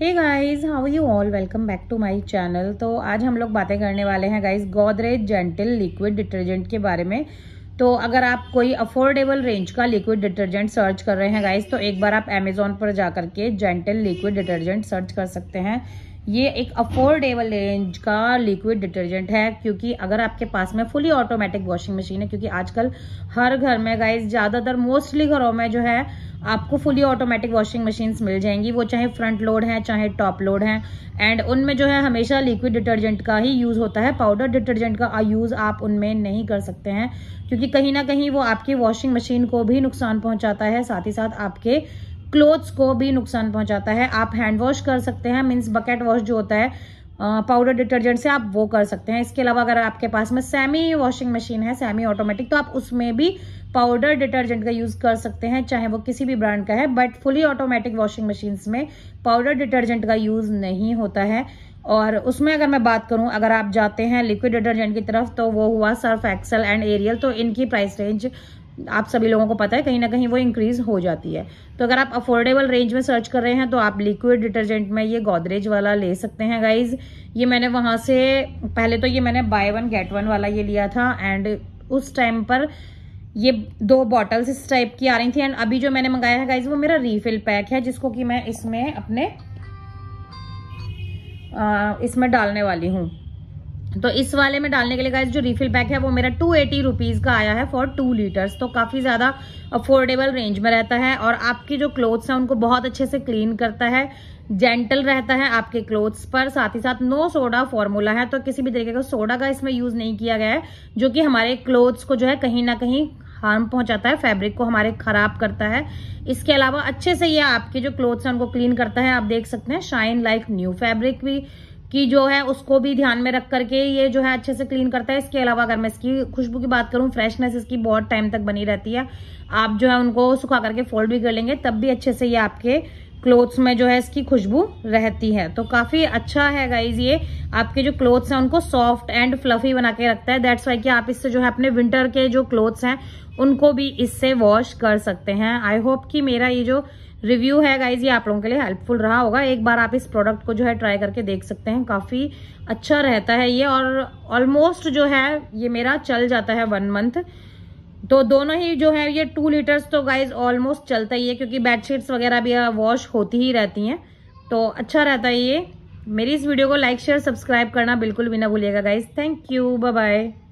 hey guys how you all welcome back to my channel तो आज हम लोग बातें करने वाले हैं guys Godrej gentle liquid detergent के बारे में तो अगर आप कोई अफोर्डेबल रेंज का लिक्विड डिटर्जेंट सर्च कर रहे हैं गाइस तो एक बार आप अमेजोन पर जा करके जेंटल लिक्विड डिटर्जेंट सर्च कर सकते हैं ये एक अफोर्डेबल रेंज का लिक्विड डिटर्जेंट है क्योंकि अगर आपके पास में फुली ऑटोमेटिक वॉशिंग मशीन है क्योंकि आजकल हर घर में गाइस ज़्यादातर मोस्टली घरों में जो है आपको फुली ऑटोमेटिक वॉशिंग मशीन्स मिल जाएंगी वो चाहे फ्रंट लोड हैं चाहे टॉप लोड हैं एंड उनमें जो है हमेशा लिक्विड डिटर्जेंट का ही यूज़ होता है पाउडर डिटर्जेंट का यूज़ आप उनमें नहीं कर सकते हैं क्योंकि कहीं ना कहीं वो आपकी वॉशिंग मशीन को भी नुकसान पहुँचाता है साथ ही साथ आपके क्लोथ्स को भी नुकसान पहुंचाता है आप हैंड वॉश कर सकते हैं मीन्स बकेट वॉश जो होता है पाउडर डिटर्जेंट से आप वो कर सकते हैं इसके अलावा अगर आपके पास में सेमी वॉशिंग मशीन है सेमी ऑटोमेटिक तो आप उसमें भी पाउडर डिटर्जेंट का यूज़ कर सकते हैं चाहे वो किसी भी ब्रांड का है but fully automatic washing machine में पाउडर डिटर्जेंट का यूज़ नहीं होता है और उसमें अगर मैं बात करूं अगर आप जाते हैं लिक्विड डिटर्जेंट की तरफ तो वो हुआ सर्फ एक्सल एंड एरियल तो इनकी प्राइस रेंज आप सभी लोगों को पता है कहीं ना कहीं वो इंक्रीज हो जाती है तो अगर आप अफोर्डेबल रेंज में सर्च कर रहे हैं तो आप लिक्विड डिटर्जेंट में ये गोदरेज वाला ले सकते हैं गाइज ये मैंने वहां से पहले तो ये मैंने बाय वन गेट वन वाला ये लिया था एंड उस टाइम पर ये दो बॉटल्स इस टाइप की आ रही थी एंड अभी जो मैंने मंगाया है गाइज वो मेरा रीफिल पैक है जिसको कि मैं इसमें अपने आ, इसमें डालने वाली हूँ तो इस वाले में डालने के लिए गाइज जो रिफिल पैक है वो मेरा टू एटी रुपीज़ का आया है फॉर टू लीटर्स तो काफ़ी ज़्यादा अफोर्डेबल रेंज में रहता है और आपकी जो क्लोथ्स हैं उनको बहुत अच्छे से क्लीन करता है जेंटल रहता है आपके क्लोथ्स पर साथ ही साथ नो सोडा फॉर्मूला है तो किसी भी तरीके का सोडा का इसमें यूज़ नहीं किया गया है जो कि हमारे क्लोथ्स को जो है कहीं ना कहीं हार्म पहुंचाता है फैब्रिक को हमारे खराब करता है इसके अलावा अच्छे से ये आपके जो क्लोथ्स हैं उनको क्लीन करता है आप देख सकते हैं शाइन लाइक न्यू फैब्रिक भी कि जो है उसको भी ध्यान में रख करके ये जो है अच्छे से क्लीन करता है इसके अलावा अगर मैं इसकी खुशबू की बात करूँ फ्रेशनेस इसकी बहुत टाइम तक बनी रहती है आप जो है उनको सुखा करके फोल्ड भी कर लेंगे तब भी अच्छे से ये आपके क्लोथ्स में जो है इसकी खुशबू रहती है तो काफ़ी अच्छा है गाइज ये आपके जो क्लोथ्स हैं उनको सॉफ्ट एंड फ्लफी बना के रखता है दैट्स वाई कि आप इससे जो है अपने विंटर के जो क्लोथ्स हैं उनको भी इससे वॉश कर सकते हैं आई होप कि मेरा ये जो रिव्यू है गाइज ये आप लोगों के लिए हेल्पफुल रहा होगा एक बार आप इस प्रोडक्ट को जो है ट्राई करके देख सकते हैं काफ़ी अच्छा रहता है ये और ऑलमोस्ट जो है ये मेरा चल जाता है वन मंथ तो दोनों ही जो है ये टू लीटर्स तो गाइज ऑलमोस्ट चलता ही है क्योंकि बेडशीट्स वगैरह भी वॉश होती ही रहती हैं तो अच्छा रहता है ये मेरी इस वीडियो को लाइक शेयर सब्सक्राइब करना बिल्कुल भी ना भूलिएगा गाइज थैंक यू बाय